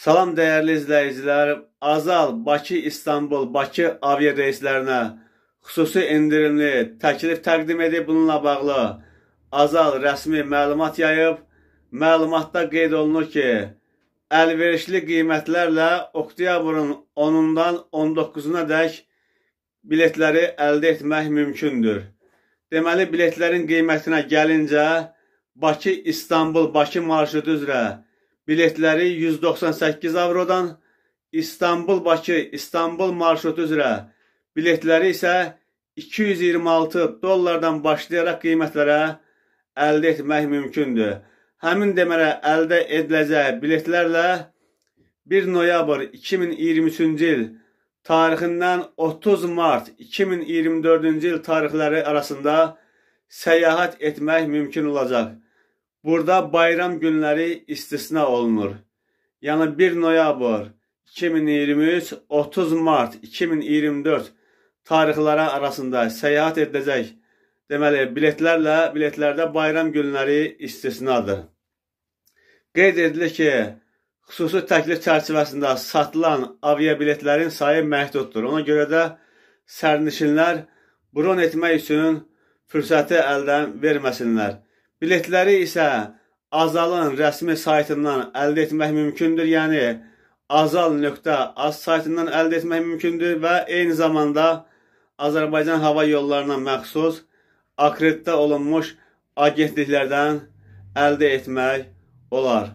Salam dəyərli izləyicilər. Azal Bakı-İstanbul, Bakı avia reyslərinə xüsusi endirimli təklif təqdim edib. Bununla bağlı Azal rəsmi məlumat yayıb. Məlumatda qeyd olunur ki, əlverişli qiymətlərlə oktyabrın 10-dan 19-una dək biletləri əldə etmək mümkündür. Deməli, biletlərin qiymətinə gəlincə Bakı-İstanbul, Bakı marşrutu üzrə biletləri 198 avrodan, İstanbul-Bakı, İstanbul marşrutu üzrə biletləri isə 226 dollardan başlayaraq qiymətlərə əldə etmək mümkündür. Həmin demərə əldə ediləcək biletlərlə 1 noyabr 2023-cü il tarixindən 30 mart 2024-cü il tarixləri arasında səyahət etmək mümkün olacaq. Burada bayram günləri istisna olunur. Yəni 1 noyabr 2023, 30 mart 2024 tarixləri arasında səyahət edəcək. Deməli, biletlərlə biletlərdə bayram günləri istisnadır. Qeyd edilir ki, xüsusi təklif çərçivəsində satılan aviabiletlərin sayı məhduddur. Ona görə də sərnişinlər bron etmək üçün fürsəti əldən verməsinlər. Biletləri isə Azalın rəsmi saytından əldə etmək mümkündür. Yəni azal.az saytından əldə etmək mümkündür və eyni zamanda Azərbaycan Hava Yollarına məxsus akreditə olunmuş agentliklərdən əldə etmək olar.